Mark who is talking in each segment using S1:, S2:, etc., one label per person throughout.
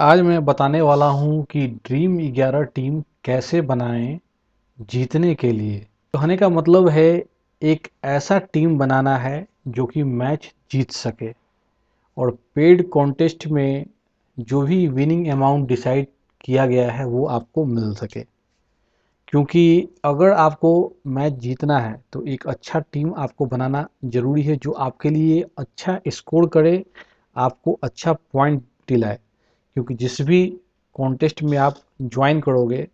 S1: आज मैं बताने वाला हूं कि ड्रीम 11 टीम कैसे बनाएं जीतने के लिए कहने का मतलब है एक ऐसा टीम बनाना है जो कि मैच जीत सके और पेड कॉन्टेस्ट में जो भी विनिंग अमाउंट डिसाइड किया गया है वो आपको मिल सके क्योंकि अगर आपको मैच जीतना है तो एक अच्छा टीम आपको बनाना ज़रूरी है जो आपके लिए अच्छा स्कोर करे आपको अच्छा पॉइंट दिलाए क्योंकि जिस भी कॉन्टेस्ट में आप ज्वाइन करोगे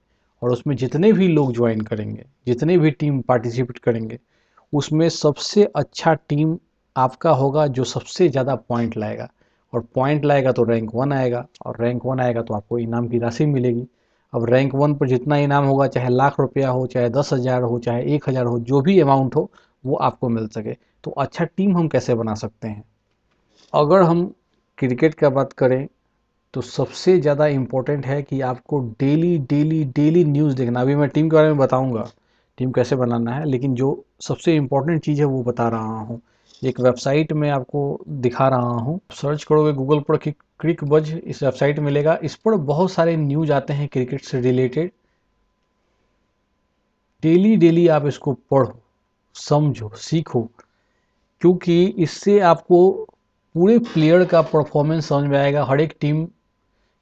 S1: और उसमें जितने भी लोग ज्वाइन करेंगे जितने भी टीम पार्टिसिपेट करेंगे उसमें सबसे अच्छा टीम आपका होगा जो सबसे ज़्यादा पॉइंट लाएगा और पॉइंट लाएगा तो रैंक वन आएगा और रैंक वन आएगा तो आपको इनाम की राशि मिलेगी अब रैंक वन पर जितना इनाम होगा चाहे लाख रुपया हो चाहे दस हज़ार हो चाहे एक हज़ार हो जो भी अमाउंट हो वो आपको मिल सके तो अच्छा टीम हम कैसे बना सकते हैं अगर हम क्रिकेट का बात करें तो सबसे ज़्यादा इम्पोर्टेंट है कि आपको डेली डेली डेली न्यूज़ देखना अभी मैं टीम के बारे में बताऊँगा टीम कैसे बनाना है लेकिन जो सबसे इम्पोर्टेंट चीज़ है वो बता रहा हूँ एक वेबसाइट में आपको दिखा रहा हूँ सर्च करोगे गूगल पर कि क्रिक बज इस वेबसाइट मिलेगा इस पर बहुत सारे न्यूज आते हैं क्रिकेट से रिलेटेड डेली डेली आप इसको पढ़ो समझो सीखो क्योंकि इससे आपको पूरे प्लेयर का परफॉर्मेंस समझ में आएगा हर एक टीम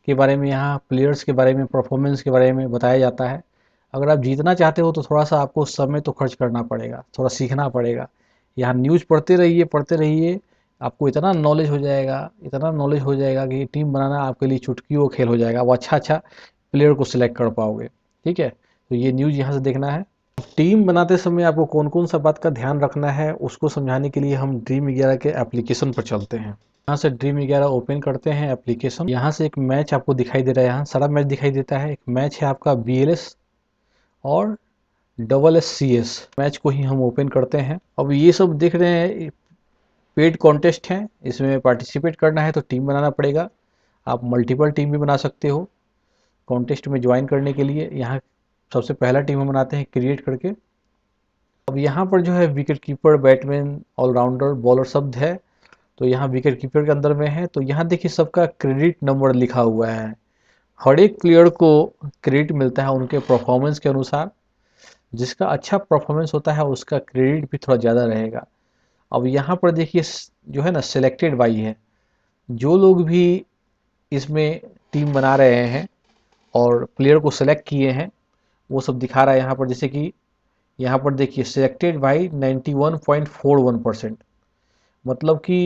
S1: के बारे में यहाँ प्लेयर्स के बारे में परफॉर्मेंस के बारे में बताया जाता है अगर आप जीतना चाहते हो तो थोड़ा सा आपको समय तो खर्च करना पड़ेगा थोड़ा सीखना पड़ेगा यहाँ न्यूज़ पढ़ते रहिए पढ़ते रहिए आपको इतना नॉलेज हो जाएगा इतना नॉलेज हो जाएगा कि टीम बनाना आपके लिए चुटकी वो खेल हो जाएगा वो अच्छा अच्छा प्लेयर को सिलेक्ट कर पाओगे ठीक है तो ये न्यूज़ यहाँ से देखना है टीम बनाते समय आपको कौन कौन सा बात का ध्यान रखना है उसको समझाने के लिए हम ड्रीम वगैरह के एप्लीकेशन पर चलते हैं यहाँ से ड्रीम ग्यारह ओपन करते हैं एप्लीकेशन यहाँ से एक मैच आपको दिखाई दे रहा है यहाँ सारा मैच दिखाई देता है एक मैच है आपका बी और double S C S match को ही हम ओपन करते हैं अब ये सब देख रहे हैं पेड कॉन्टेस्ट हैं इसमें पार्टिसिपेट करना है तो टीम बनाना पड़ेगा आप मल्टीपल टीम भी बना सकते हो कॉन्टेस्ट में ज्वाइन करने के लिए यहाँ सबसे पहला टीम हम बनाते हैं क्रिएट करके अब यहाँ पर जो है wicket keeper batsman allrounder bowler शब्द है तो यहाँ विकेट कीपर के अंदर में है तो यहाँ देखिए सबका क्रेडिट नंबर लिखा हुआ है हर एक प्लेयर को क्रेडिट मिलता है उनके परफॉर्मेंस के अनुसार जिसका अच्छा परफॉर्मेंस होता है उसका क्रेडिट भी थोड़ा ज़्यादा रहेगा अब यहाँ पर देखिए जो है ना सिलेक्टेड बाई है जो लोग भी इसमें टीम बना रहे हैं और प्लेयर को सेलेक्ट किए हैं वो सब दिखा रहा है यहाँ पर जैसे कि यहाँ पर देखिए सिलेक्टेड बाई 91.41 परसेंट मतलब कि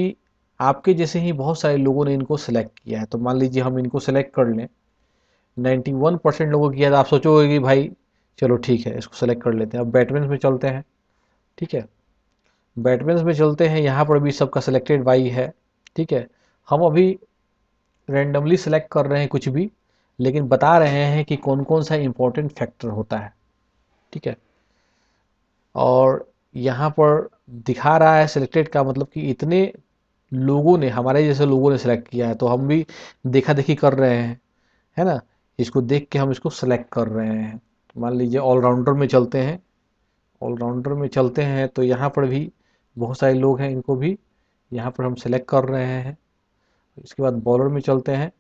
S1: आपके जैसे ही बहुत सारे लोगों ने इनको सेलेक्ट किया है तो मान लीजिए हम इनको सेलेक्ट कर लें 91 परसेंट लोगों किया तो आप सोचोगे कि भाई चलो ठीक है इसको सेलेक्ट कर लेते हैं अब बैटमैन में चलते हैं ठीक है बैटमैन में चलते हैं यहाँ पर भी सबका सेलेक्टेड वाई है ठीक है हम अभी रेंडमली सिलेक्ट कर रहे हैं कुछ भी लेकिन बता रहे हैं कि कौन कौन सा इम्पोर्टेंट फैक्टर होता है ठीक है और यहाँ पर दिखा रहा है सिलेक्टेड का मतलब कि इतने लोगों ने हमारे जैसे लोगों ने सेलेक्ट किया है तो हम भी देखा देखी कर रहे हैं है ना इसको देख के हम इसको सेलेक्ट कर रहे हैं तो मान लीजिए ऑलराउंडर में चलते हैं ऑलराउंडर में चलते हैं तो यहाँ पर भी बहुत सारे लोग हैं इनको भी यहाँ पर हम सेलेक्ट कर रहे हैं इसके बाद बॉलर में चलते हैं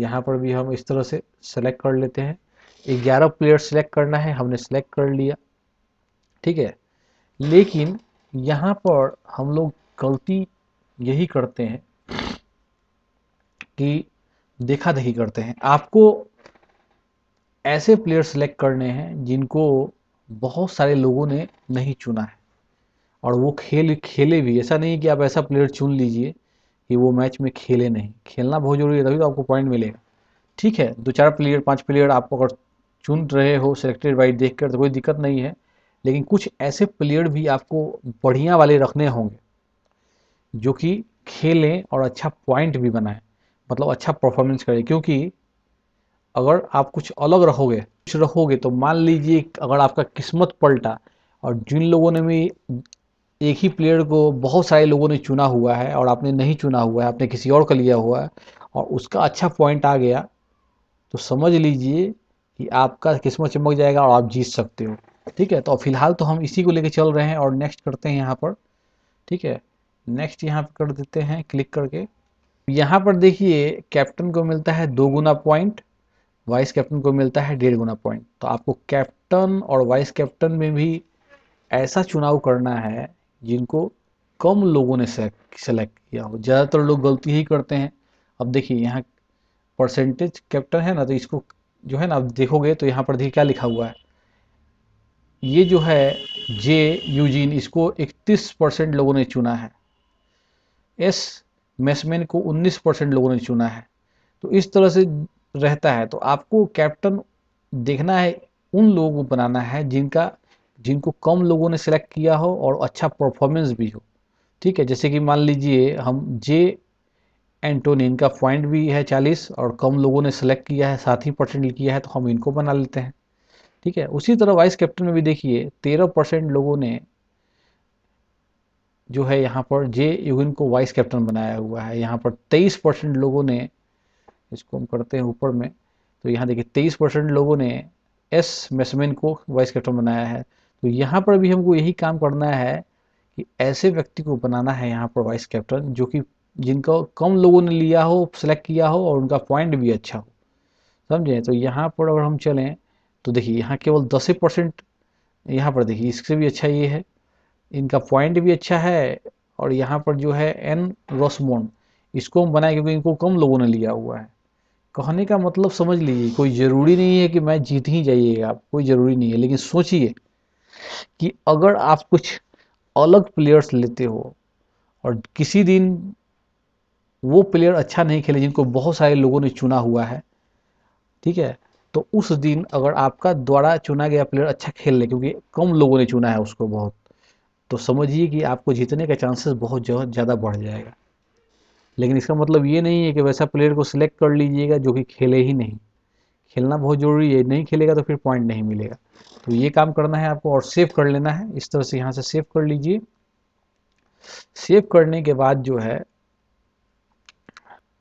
S1: यहाँ पर भी हम इस तरह से सेलेक्ट कर लेते हैं ग्यारह प्लेयर सेलेक्ट करना है हमने सेलेक्ट कर लिया ठीक है लेकिन यहाँ पर हम लोग गलती यही करते हैं कि देखा देखी करते हैं आपको ऐसे प्लेयर सेलेक्ट करने हैं जिनको बहुत सारे लोगों ने नहीं चुना है और वो खेल खेले भी ऐसा नहीं कि आप ऐसा प्लेयर चुन लीजिए कि वो मैच में खेले नहीं खेलना बहुत जरूरी है तभी तो आपको पॉइंट मिलेगा ठीक है दो चार प्लेयर पांच प्लेयर आप अगर चुन रहे हो सिलेक्टेड बाइट देख कर तो कोई दिक्कत नहीं है लेकिन कुछ ऐसे प्लेयर भी आपको बढ़िया वाले रखने होंगे जो कि खेलें और अच्छा पॉइंट भी बनाए मतलब अच्छा परफॉर्मेंस करें क्योंकि अगर आप कुछ अलग रहोगे कुछ रहोगे तो मान लीजिए अगर आपका किस्मत पलटा और जिन लोगों ने भी एक ही प्लेयर को बहुत सारे लोगों ने चुना हुआ है और आपने नहीं चुना हुआ है आपने किसी और का लिया हुआ है और उसका अच्छा पॉइंट आ गया तो समझ लीजिए कि आपका किस्मत चमक जाएगा और आप जीत सकते हो ठीक है तो फिलहाल तो हम इसी को लेकर चल रहे हैं और नेक्स्ट करते हैं यहाँ पर ठीक है नेक्स्ट यहाँ पे कर देते हैं क्लिक करके यहाँ पर देखिए कैप्टन को मिलता है दो गुना पॉइंट वाइस कैप्टन को मिलता है डेढ़ गुना पॉइंट तो आपको कैप्टन और वाइस कैप्टन में भी ऐसा चुनाव करना है जिनको कम लोगों ने सेलेक्ट किया हो ज़्यादातर लोग गलती ही करते हैं अब देखिए यहाँ परसेंटेज कैप्टन है ना तो इसको जो है ना आप देखोगे तो यहाँ पर देखिए क्या लिखा हुआ है ये जो है जे यूजीन इसको 31 परसेंट लोगों ने चुना है एस मैसमैन को 19 परसेंट लोगों ने चुना है तो इस तरह से रहता है तो आपको कैप्टन देखना है उन लोगों को बनाना है जिनका जिनको कम लोगों ने सिलेक्ट किया हो और अच्छा परफॉर्मेंस भी हो ठीक है जैसे कि मान लीजिए हम जे एंटोनी इनका पॉइंट भी है 40 और कम लोगों ने सिलेक्ट किया है साथ ही परसेंट किया है तो हम इनको बना लेते हैं ठीक है उसी तरह वाइस कैप्टन में भी देखिए तेरह परसेंट लोगों ने जो है यहाँ पर जे युगिन को वाइस कैप्टन बनाया हुआ है यहाँ पर तेईस परसेंट लोगों ने इसको हम करते हैं ऊपर में तो यहाँ देखिए तेईस परसेंट लोगों ने एस मेसमैन को वाइस कैप्टन बनाया है तो यहाँ पर भी हमको यही काम करना है कि ऐसे व्यक्ति को बनाना है यहाँ पर वाइस कैप्टन जो कि जिनका कम लोगों ने लिया हो सेलेक्ट किया हो और उनका पॉइंट भी अच्छा हो समझें तो यहाँ पर अगर हम चलें तो देखिए यहाँ केवल दस परसेंट यहाँ पर देखिए इससे भी अच्छा ये है इनका पॉइंट भी अच्छा है और यहाँ पर जो है एन रोसमोन इसको हम बनाए क्योंकि इनको कम लोगों ने लिया हुआ है कहने का मतलब समझ लीजिए कोई ज़रूरी नहीं है कि मैं जीत ही जाइएगा आप कोई ज़रूरी नहीं है लेकिन सोचिए कि अगर आप कुछ अलग प्लेयर्स लेते हो और किसी दिन वो प्लेयर अच्छा नहीं खेले जिनको बहुत सारे लोगों ने चुना हुआ है ठीक है तो उस दिन अगर आपका द्वारा चुना गया प्लेयर अच्छा खेल ले क्योंकि कम लोगों ने चुना है उसको बहुत तो समझिए कि आपको जीतने का चांसेस बहुत ज़्यादा बढ़ जाएगा लेकिन इसका मतलब ये नहीं है कि वैसा प्लेयर को सिलेक्ट कर लीजिएगा जो कि खेले ही नहीं खेलना बहुत ज़रूरी है नहीं खेलेगा तो फिर पॉइंट नहीं मिलेगा तो ये काम करना है आपको और सेव कर लेना है इस तरह से यहाँ से सेव कर लीजिए सेव करने के बाद जो है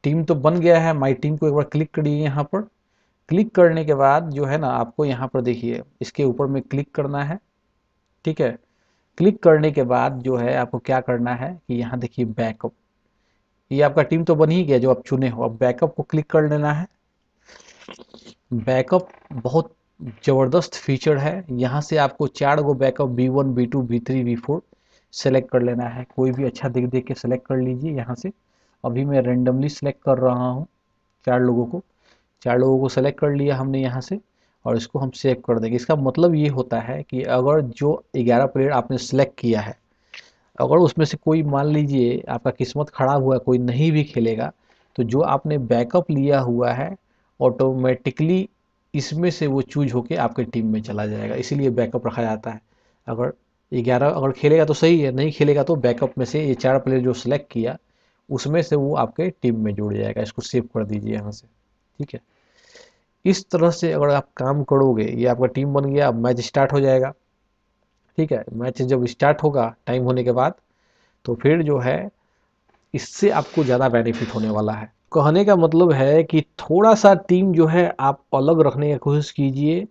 S1: टीम तो बन गया है माई टीम को एक बार क्लिक करिए यहाँ पर क्लिक करने के बाद जो है ना आपको यहाँ पर देखिए इसके ऊपर में क्लिक करना है ठीक है क्लिक करने के बाद जो है आपको क्या करना है कि यहाँ देखिए बैकअप ये आपका टीम तो बन ही गया जो आप चुने हो अब बैकअप को क्लिक कर लेना है बैकअप बहुत ज़बरदस्त फीचर है यहाँ से आपको चार गो backup B one B two B three B four select कर लेना है कोई भी अच्छा देख देख के सेलेक्ट कर लीजिए यहाँ से अभी मैं रेंडमली सेलेक्ट कर रहा हूँ चार लोगों को चार लोगों को सेलेक्ट कर लिया हमने यहाँ से और इसको हम सेव कर देंगे इसका मतलब ये होता है कि अगर जो ग्यारह प्लेयर आपने सेलेक्ट किया है अगर उसमें से कोई मान लीजिए आपका किस्मत खराब हुआ है कोई नहीं भी खेलेगा तो जो आपने बैकअप लिया हुआ है ऑटोमेटिकली इसमें से वो चूज होके आपके टीम में चला जाएगा इसीलिए बैकअप रखा जाता है अगर ग्यारह अगर खेलेगा तो सही है नहीं खेलेगा तो बैकअप में से ये चार प्लेयर जो सेलेक्ट किया उसमें से वो आपके टीम में जुड़ जाएगा इसको सेव कर दीजिए यहाँ से ठीक है इस तरह से अगर आप काम करोगे ये आपका टीम बन गया अब मैच स्टार्ट हो जाएगा ठीक है मैच जब स्टार्ट होगा टाइम होने के बाद तो फिर जो है इससे आपको ज़्यादा बेनिफिट होने वाला है कहने का मतलब है कि थोड़ा सा टीम जो है आप अलग रखने की कोशिश कीजिए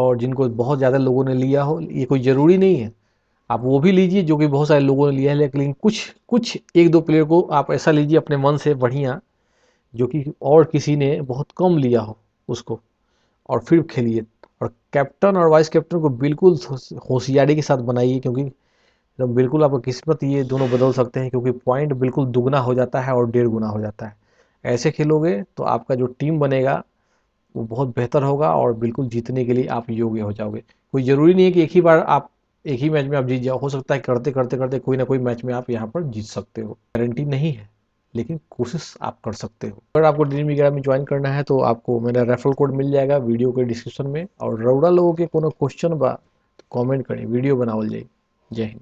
S1: और जिनको बहुत ज़्यादा लोगों ने लिया हो ये कोई ज़रूरी नहीं है आप वो भी लीजिए जो कि बहुत सारे लोगों ने लिया है लेकिन कुछ कुछ एक दो प्लेयर को आप ऐसा लीजिए अपने मन से बढ़िया जो कि और किसी ने बहुत कम लिया हो उसको और फिर खेलिए और कैप्टन और वाइस कैप्टन को बिल्कुल होशियारी के साथ बनाइए क्योंकि तो बिल्कुल आपका किस्मत ये दोनों बदल सकते हैं क्योंकि पॉइंट बिल्कुल दुगना हो जाता है और डेढ़ गुना हो जाता है ऐसे खेलोगे तो आपका जो टीम बनेगा वो बहुत बेहतर होगा और बिल्कुल जीतने के लिए आप योग्य हो जाओगे कोई ज़रूरी नहीं है कि एक ही बार आप एक ही मैच में आप जीत जाओ हो सकता है करते करते करते कोई ना कोई मैच में आप यहाँ पर जीत सकते हो गारंटी नहीं है लेकिन कोशिश आप कर सकते हो अगर आपको ड्रीम वगैरह में ज्वाइन करना है तो आपको मेरा रेफरल कोड मिल जाएगा वीडियो के डिस्क्रिप्शन में और रौड़ा लोगों के कोश्चन क्वेश्चन बा तो करें वीडियो बनावल जाए जय हिंद